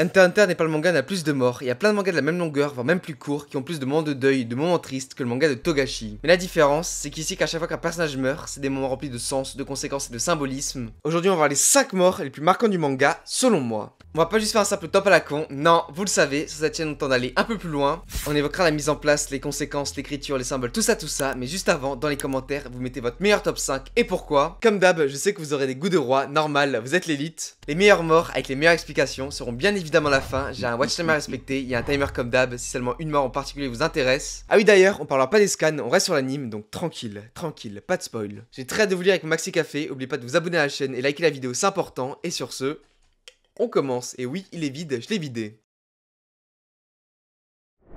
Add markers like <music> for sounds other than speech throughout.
Hunter Hunter n'est pas le manga n'a plus de morts, il y a plein de mangas de la même longueur, voire même plus courts, qui ont plus de moments de deuil, de moments tristes que le manga de Togashi. Mais la différence, c'est qu'ici qu'à chaque fois qu'un personnage meurt, c'est des moments remplis de sens, de conséquences et de symbolisme. Aujourd'hui on va voir les 5 morts les plus marquants du manga, selon moi. On va pas juste faire un simple top à la con, non, vous le savez, sur cette chaîne on d'aller un peu plus loin. On évoquera la mise en place, les conséquences, l'écriture, les symboles, tout ça, tout ça, mais juste avant, dans les commentaires, vous mettez votre meilleur top 5 et pourquoi. Comme d'hab, je sais que vous aurez des goûts de roi, normal, vous êtes l'élite. Les meilleurs morts avec les meilleures explications seront bien évidemment évidemment la fin, j'ai un watch time à <laughs> respecter, il y a un timer comme d'hab si seulement une mort en particulier vous intéresse. Ah oui d'ailleurs, on parlera pas des scans, on reste sur l'anime, donc tranquille, tranquille, pas de spoil. J'ai très hâte de vous lire avec Maxi Café, n'oubliez pas de vous abonner à la chaîne et liker la vidéo, c'est important, et sur ce, on commence, et oui, il est vide, je l'ai vidé.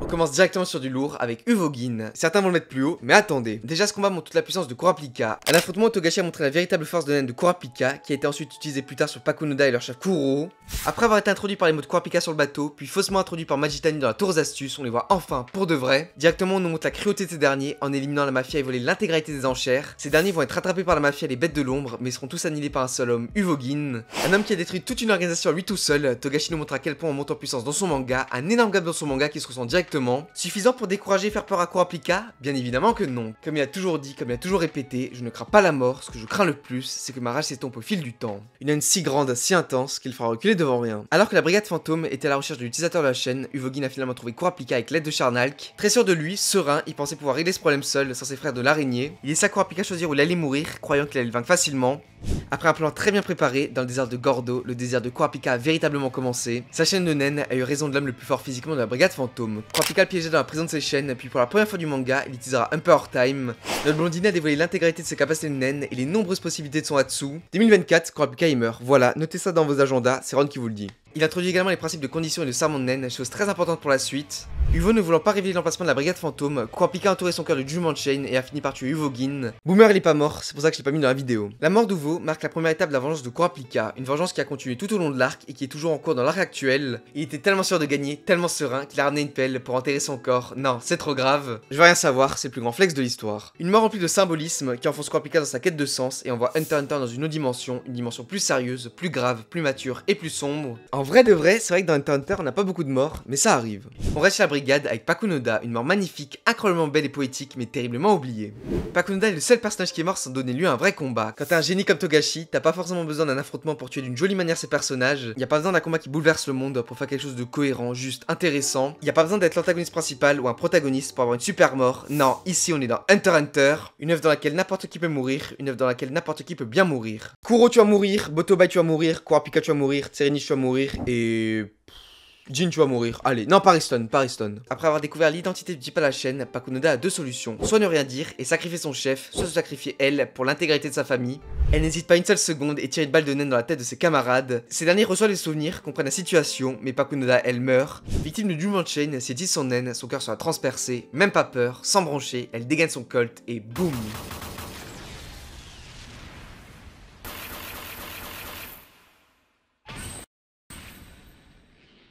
On commence directement sur du lourd avec Uvogin. Certains vont le mettre plus haut, mais attendez. Déjà, ce combat montre toute la puissance de Kurapika. À l'affrontement, Togashi a montré la véritable force de naine de Kurapika, qui a été ensuite utilisée plus tard sur Pakunoda et leur chef Kuro. Après avoir été introduit par les mots de Kurapika sur le bateau, puis faussement introduit par Magitani dans la tour astuces, on les voit enfin pour de vrai. Directement, on nous montre la cruauté de ces derniers en éliminant la mafia et voler l'intégralité des enchères. Ces derniers vont être attrapés par la mafia et les bêtes de l'ombre, mais seront tous annihilés par un seul homme, Uvogin. Un homme qui a détruit toute une organisation à lui tout seul. Togashi nous montre à quel point on monte puissance dans son manga, un énorme gap dans son manga qui se ressent directement Suffisant pour décourager et faire peur à Kurapika Bien évidemment que non. Comme il a toujours dit, comme il a toujours répété, je ne crains pas la mort, ce que je crains le plus, c'est que ma rage s'étompe au fil du temps. Une haine si grande, si intense, qu'il fera reculer devant rien. Alors que la brigade fantôme était à la recherche de l'utilisateur de la chaîne, Uvogin a finalement trouvé Kurapika avec l'aide de Charnalk. Très sûr de lui, serein, il pensait pouvoir régler ce problème seul, sans ses frères de l'araignée. Il laissa Kurapika choisir où il allait mourir, croyant qu'il allait le vaincre facilement. Après un plan très bien préparé, dans le désert de Gordo, le désert de Kurapika a véritablement commencé. Sa chaîne de naine a eu raison de l'homme le plus fort physiquement de la brigade fantôme. Tropical piégé dans la prison de ses chaînes, puis pour la première fois du manga, il utilisera un peu time. Notre blondinet a dévoilé l'intégralité de ses capacités de naine et les nombreuses possibilités de son Hatsu. 2024, quand il Voilà, notez ça dans vos agendas, c'est Ron qui vous le dit. Il introduit également les principes de condition et de serment de naine, chose très importante pour la suite. Uvo ne voulant pas révéler l'emplacement de la brigade fantôme, croit a entouré son cœur de Juman Chain et a fini par tuer Uvo Gin. Boomer il est pas mort, c'est pour ça que je l'ai pas mis dans la vidéo. La mort d'Uvo marque la première étape de la vengeance de Kurapika, une vengeance qui a continué tout au long de l'arc et qui est toujours en cours dans l'arc actuel. Il était tellement sûr de gagner, tellement serein qu'il a ramené une pelle pour enterrer son corps. Non, c'est trop grave. Je veux rien savoir, c'est le plus grand flex de l'histoire. Une mort remplie de symbolisme qui enfonce Kurapika dans sa quête de sens et envoie Hunter Hunter dans une autre dimension, une dimension plus sérieuse, plus grave, plus mature et plus sombre. En vrai de vrai, c'est vrai que dans Hunter on n'a pas beaucoup de morts, mais ça arrive. On reste chez la brigade avec Pakunoda, une mort magnifique, incroyablement belle et poétique, mais terriblement oubliée. Pakunoda est le seul personnage qui est mort sans donner lieu à un vrai combat. Quand t'es un génie comme Togashi, t'as pas forcément besoin d'un affrontement pour tuer d'une jolie manière ses personnages, y a pas besoin d'un combat qui bouleverse le monde pour faire quelque chose de cohérent, juste, intéressant, y a pas besoin d'être l'antagoniste principal ou un protagoniste pour avoir une super mort, non, ici on est dans Hunter Hunter, une œuvre dans laquelle n'importe qui peut mourir, une œuvre dans laquelle n'importe qui peut bien mourir. Kuro tu vas mourir, Botobai tu vas mourir, Kurapika tu vas mourir, tu vas mourir, et. Jin, tu vas mourir. Allez, non, Pariston, Pariston. Après avoir découvert l'identité du type à la chaîne, Pakunoda a deux solutions. Soit ne rien dire et sacrifier son chef, soit se sacrifier elle pour l'intégrité de sa famille. Elle n'hésite pas une seule seconde et tire une balle de naine dans la tête de ses camarades. Ces derniers reçoivent les souvenirs, comprennent la situation, mais Pakunoda, elle meurt. Victime de Duman Chain, ses dit son naine, son cœur sera transpercé, même pas peur, sans brancher, elle dégaine son colt et boum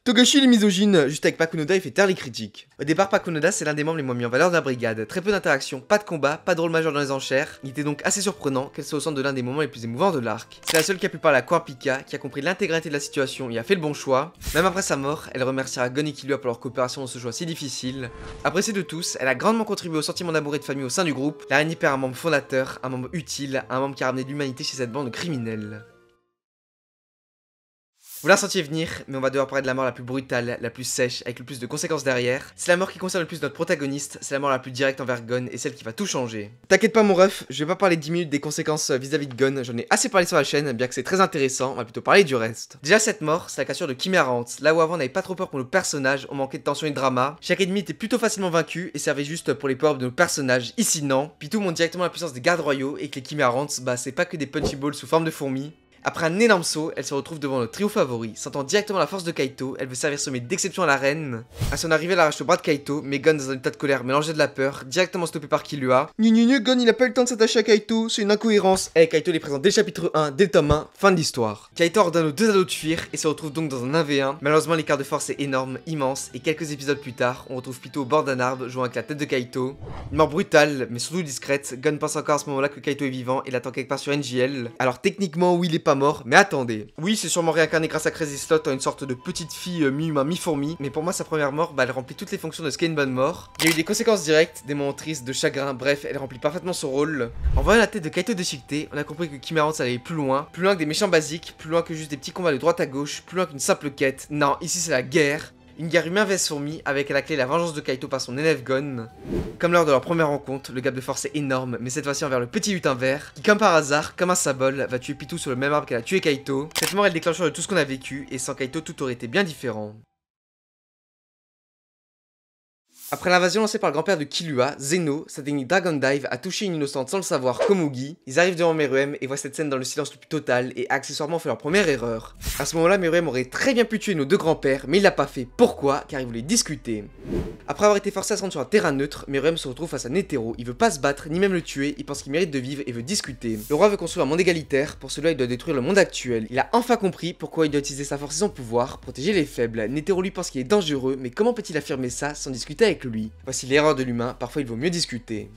Togashi les misogyne, juste avec Pakunoda il fait taire les critiques. Au départ Pakunoda c'est l'un des membres les moins mis en valeur de la brigade, très peu d'interactions, pas de combat, pas de rôle majeur dans les enchères, il était donc assez surprenant qu'elle soit au centre de l'un des moments les plus émouvants de l'arc. C'est la seule qui a pu parler à Pika, qui a compris l'intégralité de la situation et a fait le bon choix. Même après sa mort, elle remerciera Gon et Killua pour leur coopération dans ce choix si difficile. Appréciée de tous, elle a grandement contribué au sentiment d'amour et de famille au sein du groupe, la reine hyper un membre fondateur, un membre utile, un membre qui a ramené de l'humanité chez cette bande criminelle. Vous la sentiez venir, mais on va devoir parler de la mort la plus brutale, la plus sèche, avec le plus de conséquences derrière. C'est la mort qui concerne le plus notre protagoniste, c'est la mort la plus directe envers Gon et celle qui va tout changer. T'inquiète pas mon ref, je vais pas parler 10 minutes des conséquences euh, vis-à-vis de Gon, j'en ai assez parlé sur la chaîne, bien que c'est très intéressant, on va plutôt parler du reste. Déjà cette mort, c'est la cassure de Chimera là où avant on n'avait pas trop peur pour nos personnages, on manquait de tension et de drama, chaque ennemi était plutôt facilement vaincu et servait juste pour les peurs de nos personnages, ici non, puis tout monte directement la puissance des gardes royaux et que les Chimera bah c'est pas que des punchy balls sous forme de fourmis, après un énorme saut, elle se retrouve devant le trio favori. Sentant directement la force de Kaito, elle veut servir ce d'exception à la reine. À son arrivée, elle arrache le bras de Kaito, mais Gon, dans un état de colère mélangé de la peur, directement stoppé par Killua. Gnu gnu Gon, il a pas eu le temps de s'attacher à Kaito, c'est une incohérence. Et eh, Kaito les présent dès le chapitre 1, dès le tome 1, fin de l'histoire. Kaito ordonne aux deux ados de fuir et se retrouve donc dans un 1v1. Malheureusement, l'écart de force est énorme, immense, et quelques épisodes plus tard, on retrouve Pito au bord d'un arbre jouant avec la tête de Kaito. Une mort brutale, mais surtout discrète, gun pense encore à ce moment-là que Kaito est vivant et l'attend quelque part sur NGL. Alors techniquement, oui, il mort, mais attendez. Oui, c'est sûrement réincarné grâce à Crazy Slot en hein, une sorte de petite fille euh, mi-humain, mi-fourmi, mais pour moi, sa première mort, bah, elle remplit toutes les fonctions de ce mort. Il y a eu des conséquences directes, des moments tristes, de chagrin, bref, elle remplit parfaitement son rôle. En voyant la tête de Kaito Shikte on a compris que Kimarance ça allait plus loin, plus loin que des méchants basiques, plus loin que juste des petits combats de droite à gauche, plus loin qu'une simple quête. Non, ici, c'est la guerre une guerre humain vs avec à la clé la vengeance de Kaito par son élève Gon. Comme lors de leur première rencontre, le gap de force est énorme, mais cette fois-ci envers le petit lutin vert, qui comme par hasard, comme un symbole, va tuer Pitou sur le même arbre qu'elle a tué Kaito. Cette mort est le déclencheur de tout ce qu'on a vécu, et sans Kaito tout aurait été bien différent. Après l'invasion lancée par le grand-père de Kilua, Zeno, sa technique Dragon Dive a touché une innocente sans le savoir comme Ils arrivent devant Meruem et voient cette scène dans le silence le plus total et accessoirement fait leur première erreur. À ce moment-là, Meruem aurait très bien pu tuer nos deux grands-pères, mais il l'a pas fait. Pourquoi Car il voulait discuter. Après avoir été forcé à se rendre sur un terrain neutre, Meruem se retrouve face à Netero. Il veut pas se battre, ni même le tuer, il pense qu'il mérite de vivre et veut discuter. Le roi veut construire un monde égalitaire, pour cela il doit détruire le monde actuel. Il a enfin compris pourquoi il doit utiliser sa force et son pouvoir, protéger les faibles. Netero lui pense qu'il est dangereux, mais comment peut-il affirmer ça sans discuter avec lui. Voici l'erreur de l'humain, parfois il vaut mieux discuter.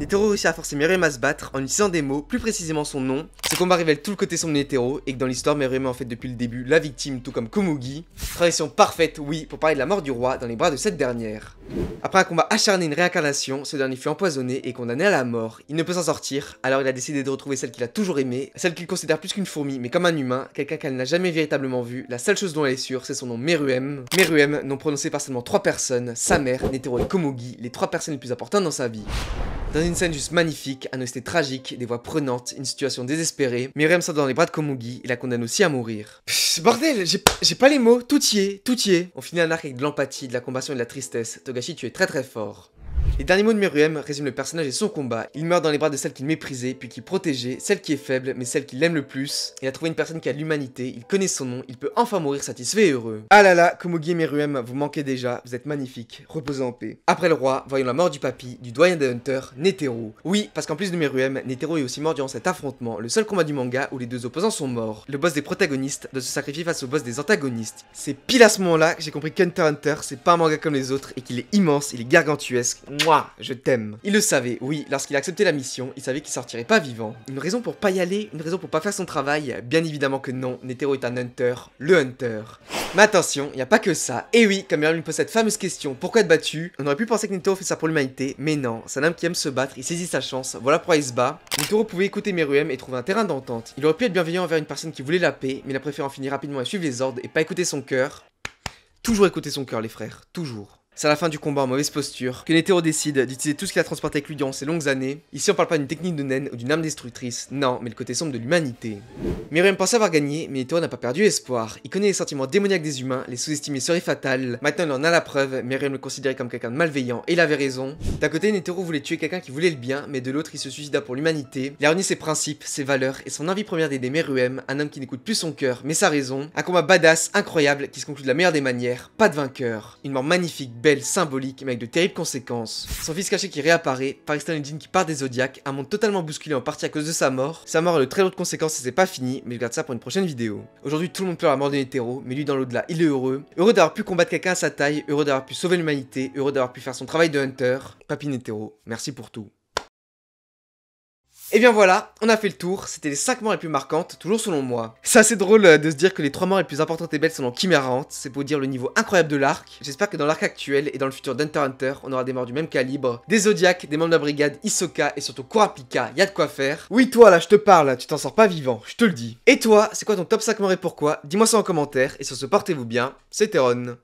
Netero réussit à forcer Meruem à se battre en utilisant des mots, plus précisément son nom. Ce combat révèle tout le côté sombre de Netero et que dans l'histoire, est en fait depuis le début la victime, tout comme Komugi. Tradition parfaite, oui, pour parler de la mort du roi dans les bras de cette dernière. Après un combat acharné une réincarnation, ce dernier fut empoisonné et condamné à la mort. Il ne peut s'en sortir, alors il a décidé de retrouver celle qu'il a toujours aimée, celle qu'il considère plus qu'une fourmi mais comme un humain, quelqu'un qu'elle n'a jamais véritablement vu. La seule chose dont elle est sûre, c'est son nom Meruem. Meruem, nom prononcé par seulement trois personnes, sa mère, Netero et Komugi, les trois personnes les plus importantes dans sa vie. Dans une scène juste magnifique, un tragique, des voix prenantes, une situation désespérée, Myriam sort dans les bras de Komugi et la condamne aussi à mourir. Pff, bordel, j'ai pas les mots, tout y est, tout y est. On finit un arc avec de l'empathie, de la compassion et de la tristesse. Togashi, tu es très très fort. Les derniers mots de Meruem résument le personnage et son combat. Il meurt dans les bras de celle qu'il méprisait, puis qu'il protégeait, celle qui est faible, mais celle qu'il aime le plus. Il a trouvé une personne qui a de l'humanité, il connaît son nom, il peut enfin mourir satisfait et heureux. Ah là là, Komugi et Meruem, vous manquez déjà, vous êtes magnifique. reposez en paix. Après le roi, voyons la mort du papy, du doyen des Hunters, Netero. Oui, parce qu'en plus de Meruem, Netero est aussi mort durant cet affrontement, le seul combat du manga où les deux opposants sont morts. Le boss des protagonistes doit se sacrifier face au boss des antagonistes. C'est pile à ce moment-là que j'ai compris que Hunter, c'est pas un manga comme les autres et qu'il est immense, il est gargantuesque je t'aime. Il le savait, oui, lorsqu'il a accepté la mission, il savait qu'il sortirait pas vivant. Une raison pour pas y aller, une raison pour pas faire son travail, bien évidemment que non, Netero est un hunter, le hunter. Mais attention, il n'y a pas que ça. Et eh oui, comme Cameron lui pose cette fameuse question, pourquoi être battu On aurait pu penser que Netero fait ça pour l'humanité, mais non, c'est un homme qui aime se battre, il saisit sa chance, voilà pourquoi il se bat. Netero pouvait écouter Meruem et trouver un terrain d'entente. Il aurait pu être bienveillant envers une personne qui voulait la paix, mais il a préféré en finir rapidement et suivre les ordres et pas écouter son cœur. Toujours écouter son cœur les frères, toujours. C'est à la fin du combat en mauvaise posture que Netero décide d'utiliser tout ce qu'il a transporté avec lui durant ces longues années. Ici on parle pas d'une technique de naine ou d'une âme destructrice, non, mais le côté sombre de l'humanité. Meruem pensait avoir gagné, mais Netero n'a pas perdu espoir. Il connaît les sentiments démoniaques des humains, les sous-estimer serait fatal. Maintenant il en a la preuve, Meruem le considérait comme quelqu'un de malveillant et il avait raison. D'un côté Netero voulait tuer quelqu'un qui voulait le bien, mais de l'autre il se suicida pour l'humanité. Il a réuni ses principes, ses valeurs et son envie première d'aider Meruem, un homme qui n'écoute plus son cœur mais sa raison. Un combat badass, incroyable, qui se conclut de la meilleure des manières, pas de vainqueur. Une mort magnifique belle, symbolique, mais avec de terribles conséquences. Son fils caché qui réapparaît, Paris Stanudin qui part des Zodiacs, un monde totalement bousculé en partie à cause de sa mort. Sa mort a de très lourdes conséquences et c'est pas fini, mais je garde ça pour une prochaine vidéo. Aujourd'hui, tout le monde pleure la mort de hétéro, mais lui dans l'au-delà, il est heureux. Heureux d'avoir pu combattre quelqu'un à sa taille, heureux d'avoir pu sauver l'humanité, heureux d'avoir pu faire son travail de hunter. Papy hétéro, merci pour tout. Et eh bien voilà, on a fait le tour, c'était les 5 morts les plus marquantes, toujours selon moi. C'est assez drôle euh, de se dire que les 3 morts les plus importantes et belles sont dans Chimera c'est pour dire le niveau incroyable de l'arc. J'espère que dans l'arc actuel et dans le futur d'Hunter Hunter, on aura des morts du même calibre, des Zodiacs, des membres de la brigade, Isoka et surtout Kurapika, y a de quoi faire. Oui toi là, je te parle, tu t'en sors pas vivant, je te le dis. Et toi, c'est quoi ton top 5 morts et pourquoi Dis-moi ça en commentaire, et sur ce, portez-vous bien, c'était Ron.